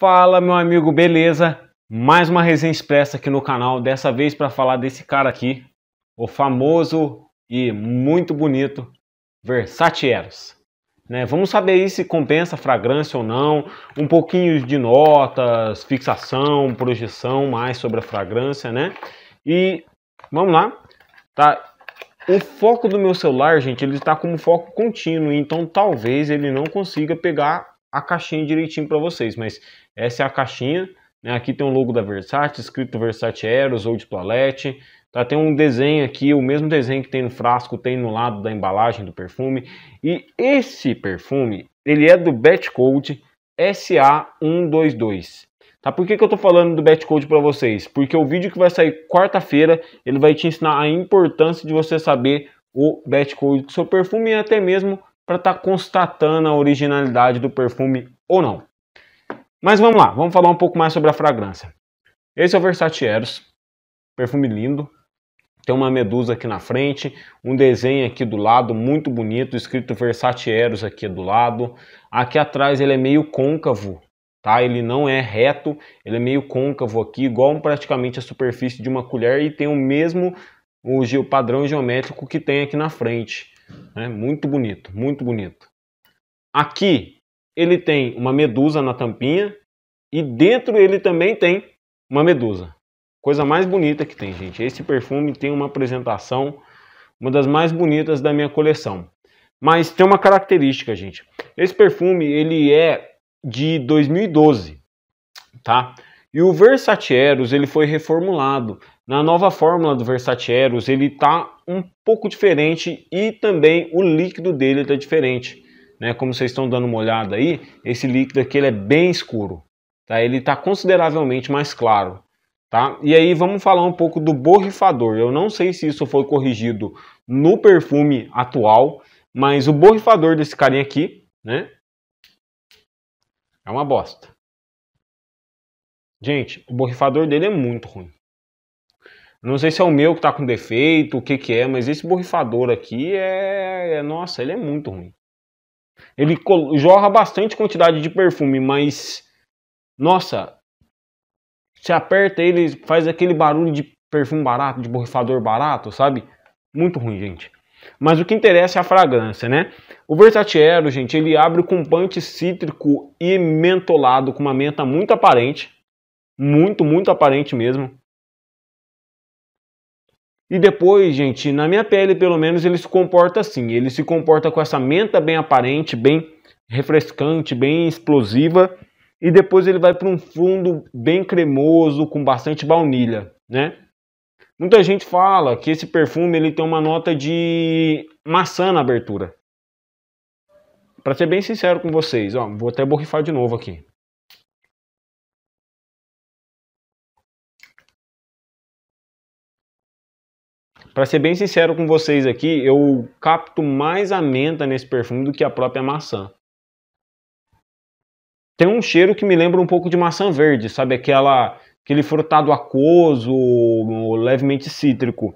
Fala meu amigo, beleza? Mais uma resenha expressa aqui no canal, dessa vez para falar desse cara aqui, o famoso e muito bonito Versace Eros. Né? Vamos saber aí se compensa fragrância ou não, um pouquinho de notas, fixação, projeção mais sobre a fragrância, né? E vamos lá, tá? O foco do meu celular, gente, ele está com foco contínuo, então talvez ele não consiga pegar a caixinha direitinho para vocês, mas essa é a caixinha. Né? Aqui tem o logo da Versace, escrito Versace Eros ou de Toilette. Tá, tem um desenho aqui, o mesmo desenho que tem no frasco, tem no lado da embalagem do perfume. E esse perfume, ele é do Batcode SA122. Tá, por que, que eu tô falando do Batcode para vocês? Porque o vídeo que vai sair quarta-feira, ele vai te ensinar a importância de você saber o Batcode do seu perfume e até mesmo para estar tá constatando a originalidade do perfume ou não. Mas vamos lá, vamos falar um pouco mais sobre a fragrância. Esse é o Versace Eros, perfume lindo. Tem uma medusa aqui na frente, um desenho aqui do lado, muito bonito, escrito Versace Eros aqui do lado. Aqui atrás ele é meio côncavo, tá? Ele não é reto, ele é meio côncavo aqui, igual praticamente a superfície de uma colher e tem o mesmo o padrão geométrico que tem aqui na frente. É muito bonito, muito bonito. Aqui ele tem uma medusa na tampinha e dentro ele também tem uma medusa. Coisa mais bonita que tem, gente. Esse perfume tem uma apresentação, uma das mais bonitas da minha coleção. Mas tem uma característica, gente. Esse perfume ele é de 2012, tá? E o Versatieros ele foi reformulado na nova fórmula do Versatieros, ele está um pouco diferente e também o líquido dele está diferente. Né? Como vocês estão dando uma olhada aí, esse líquido aqui ele é bem escuro. Tá? Ele está consideravelmente mais claro. Tá? E aí vamos falar um pouco do borrifador. Eu não sei se isso foi corrigido no perfume atual, mas o borrifador desse carinha aqui, né? É uma bosta. Gente, o borrifador dele é muito ruim. Não sei se é o meu que tá com defeito, o que que é, mas esse borrifador aqui é, é nossa, ele é muito ruim. Ele jorra bastante quantidade de perfume, mas nossa, você aperta ele, faz aquele barulho de perfume barato, de borrifador barato, sabe? Muito ruim, gente. Mas o que interessa é a fragrância, né? O Versatiero, gente, ele abre com punch cítrico e mentolado, com uma menta muito aparente. Muito, muito aparente mesmo. E depois, gente, na minha pele, pelo menos, ele se comporta assim. Ele se comporta com essa menta bem aparente, bem refrescante, bem explosiva. E depois ele vai para um fundo bem cremoso, com bastante baunilha, né? Muita gente fala que esse perfume ele tem uma nota de maçã na abertura. Para ser bem sincero com vocês, ó, vou até borrifar de novo aqui. Para ser bem sincero com vocês aqui, eu capto mais a menta nesse perfume do que a própria maçã. Tem um cheiro que me lembra um pouco de maçã verde, sabe aquela aquele frutado aquoso, levemente cítrico.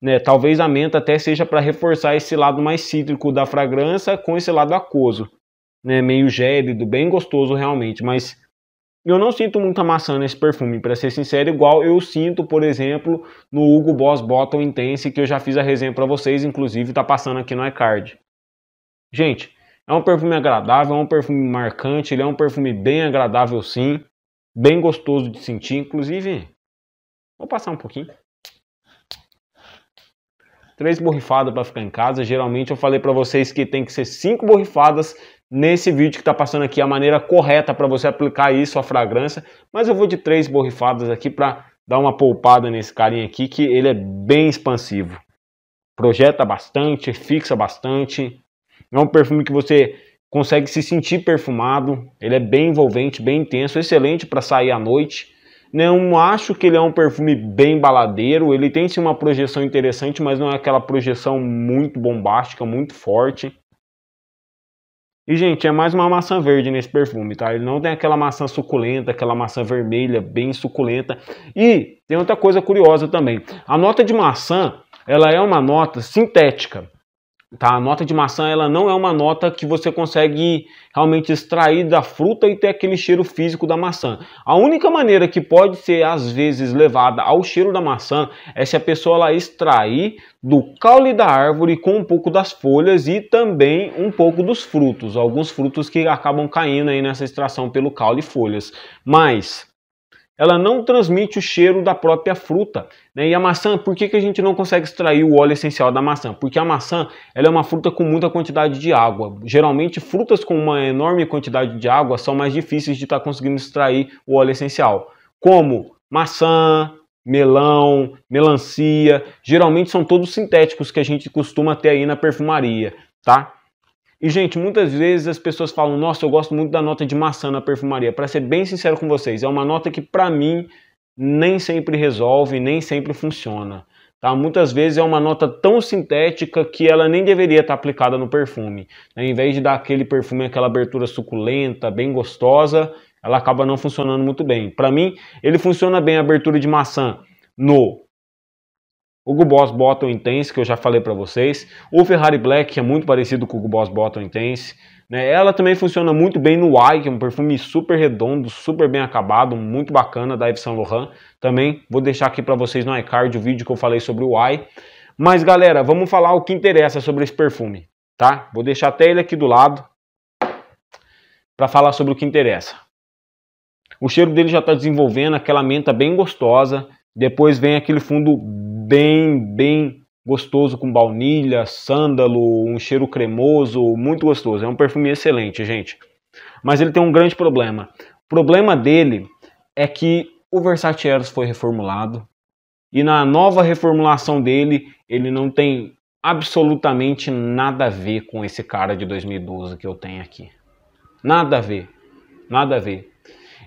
Né, talvez a menta até seja para reforçar esse lado mais cítrico da fragrância com esse lado aquoso, né, meio gélido, bem gostoso realmente, mas eu não sinto muita maçã nesse perfume, para ser sincero, igual eu sinto, por exemplo, no Hugo Boss Bottle Intense, que eu já fiz a resenha para vocês, inclusive tá passando aqui no iCard. Gente, é um perfume agradável, é um perfume marcante, ele é um perfume bem agradável sim, bem gostoso de sentir, inclusive. Vou passar um pouquinho. Três borrifadas para ficar em casa. Geralmente eu falei para vocês que tem que ser cinco borrifadas nesse vídeo que está passando aqui a maneira correta para você aplicar isso à fragrância, mas eu vou de três borrifadas aqui para dar uma poupada nesse carinha aqui, que ele é bem expansivo. Projeta bastante, fixa bastante. É um perfume que você consegue se sentir perfumado, ele é bem envolvente, bem intenso, excelente para sair à noite. Não acho que ele é um perfume bem baladeiro, ele tem sim uma projeção interessante, mas não é aquela projeção muito bombástica, muito forte. E, gente, é mais uma maçã verde nesse perfume, tá? Ele não tem aquela maçã suculenta, aquela maçã vermelha bem suculenta. E tem outra coisa curiosa também. A nota de maçã, ela é uma nota sintética. Tá? A nota de maçã ela não é uma nota que você consegue realmente extrair da fruta e ter aquele cheiro físico da maçã. A única maneira que pode ser às vezes levada ao cheiro da maçã é se a pessoa ela extrair do caule da árvore com um pouco das folhas e também um pouco dos frutos, alguns frutos que acabam caindo aí nessa extração pelo caule e folhas. Mas ela não transmite o cheiro da própria fruta. Né? E a maçã, por que, que a gente não consegue extrair o óleo essencial da maçã? Porque a maçã ela é uma fruta com muita quantidade de água. Geralmente, frutas com uma enorme quantidade de água são mais difíceis de estar tá conseguindo extrair o óleo essencial, como maçã, melão, melancia. Geralmente são todos sintéticos que a gente costuma ter aí na perfumaria, tá? E, gente, muitas vezes as pessoas falam: Nossa, eu gosto muito da nota de maçã na perfumaria. Para ser bem sincero com vocês, é uma nota que, para mim, nem sempre resolve, nem sempre funciona. Tá? Muitas vezes é uma nota tão sintética que ela nem deveria estar tá aplicada no perfume. Né? Em vez de dar aquele perfume, aquela abertura suculenta, bem gostosa, ela acaba não funcionando muito bem. Para mim, ele funciona bem a abertura de maçã no o Hugo Boss Bottom Intense, que eu já falei para vocês. O Ferrari Black, que é muito parecido com o Hugo Boss Bottom Intense. Né? Ela também funciona muito bem no Y, que é um perfume super redondo, super bem acabado, muito bacana, da Yves Saint Laurent. Também vou deixar aqui para vocês no iCard o vídeo que eu falei sobre o Y. Mas galera, vamos falar o que interessa sobre esse perfume, tá? Vou deixar até ele aqui do lado para falar sobre o que interessa. O cheiro dele já está desenvolvendo aquela menta bem gostosa. Depois vem aquele fundo bem, bem gostoso com baunilha, sândalo, um cheiro cremoso, muito gostoso. É um perfume excelente, gente. Mas ele tem um grande problema. O problema dele é que o Versace Eros foi reformulado e na nova reformulação dele, ele não tem absolutamente nada a ver com esse cara de 2012 que eu tenho aqui. Nada a ver. Nada a ver.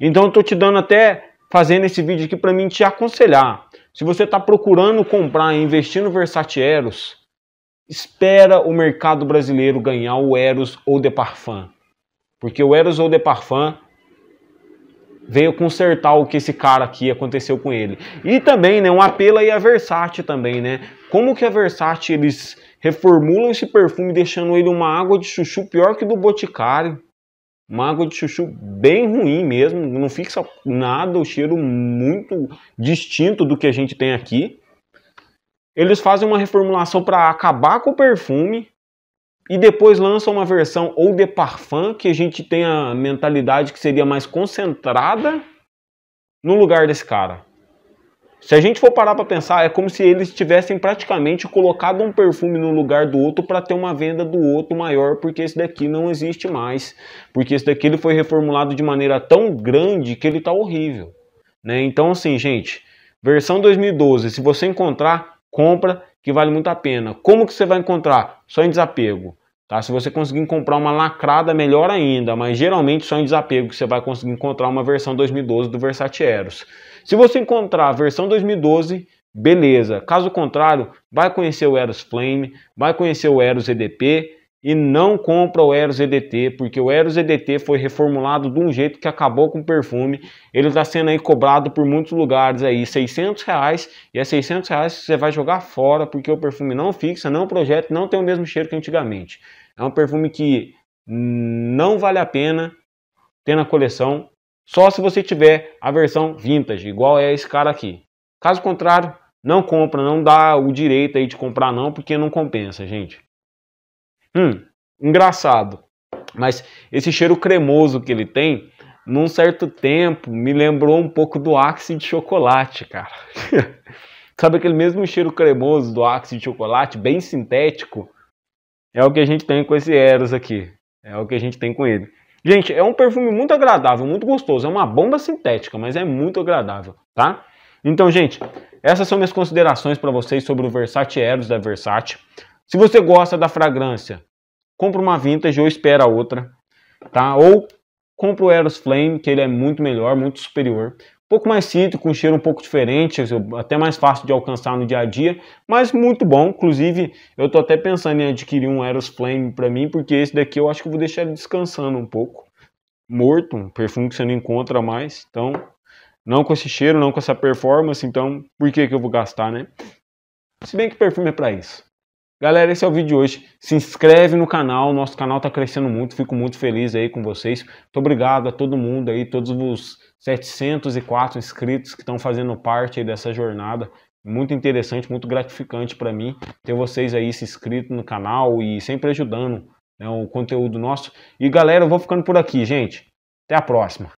Então eu tô te dando até fazendo esse vídeo aqui para mim te aconselhar se você está procurando comprar e investir no Versace Eros, espera o mercado brasileiro ganhar o Eros ou de Parfum. Porque o Eros ou de Parfum veio consertar o que esse cara aqui aconteceu com ele. E também, né, um apelo aí a Versace também, né? Como que a Versace eles reformulam esse perfume deixando ele uma água de chuchu pior que do Boticário? Uma água de chuchu bem ruim mesmo, não fixa nada, o cheiro muito distinto do que a gente tem aqui. Eles fazem uma reformulação para acabar com o perfume e depois lançam uma versão ou de parfum, que a gente tem a mentalidade que seria mais concentrada no lugar desse cara. Se a gente for parar para pensar, é como se eles tivessem praticamente colocado um perfume no lugar do outro para ter uma venda do outro maior, porque esse daqui não existe mais, porque esse daqui ele foi reformulado de maneira tão grande que ele tá horrível, né? Então assim, gente, versão 2012, se você encontrar, compra, que vale muito a pena. Como que você vai encontrar? Só em desapego. Tá? Se você conseguir comprar uma lacrada, melhor ainda, mas geralmente só em desapego que você vai conseguir encontrar uma versão 2012 do Versace Eros. Se você encontrar a versão 2012, beleza. Caso contrário, vai conhecer o Eros Flame, vai conhecer o Eros EDP e não compra o Eros EDT, porque o Eros EDT foi reformulado de um jeito que acabou com o perfume. Ele está sendo aí cobrado por muitos lugares aí, 600 reais, e é 600 reais que você vai jogar fora, porque o perfume não fixa, não projeta, não tem o mesmo cheiro que antigamente. É um perfume que não vale a pena ter na coleção, só se você tiver a versão vintage, igual é esse cara aqui. Caso contrário, não compra, não dá o direito aí de comprar não, porque não compensa, gente. Hum, engraçado. Mas esse cheiro cremoso que ele tem, num certo tempo, me lembrou um pouco do Axe de chocolate, cara. Sabe aquele mesmo cheiro cremoso do Axe de chocolate, bem sintético? É o que a gente tem com esse Eros aqui. É o que a gente tem com ele. Gente, é um perfume muito agradável, muito gostoso. É uma bomba sintética, mas é muito agradável, tá? Então, gente, essas são minhas considerações para vocês sobre o Versace Eros da Versace. Se você gosta da fragrância, compra uma vintage ou espera outra, tá? Ou compra o Eros Flame, que ele é muito melhor, muito superior pouco mais cítrico, um cheiro um pouco diferente, até mais fácil de alcançar no dia a dia, mas muito bom. Inclusive, eu tô até pensando em adquirir um Eros Flame para mim, porque esse daqui eu acho que vou deixar ele descansando um pouco, morto, um perfume que você não encontra mais. Então, não com esse cheiro, não com essa performance, então por que que eu vou gastar, né? Se bem que perfume é para isso. Galera, esse é o vídeo de hoje. Se inscreve no canal, nosso canal está crescendo muito, fico muito feliz aí com vocês. Muito obrigado a todo mundo aí, todos os 704 inscritos que estão fazendo parte aí dessa jornada. Muito interessante, muito gratificante para mim ter vocês aí se inscrito no canal e sempre ajudando né, o conteúdo nosso. E galera, eu vou ficando por aqui, gente. Até a próxima.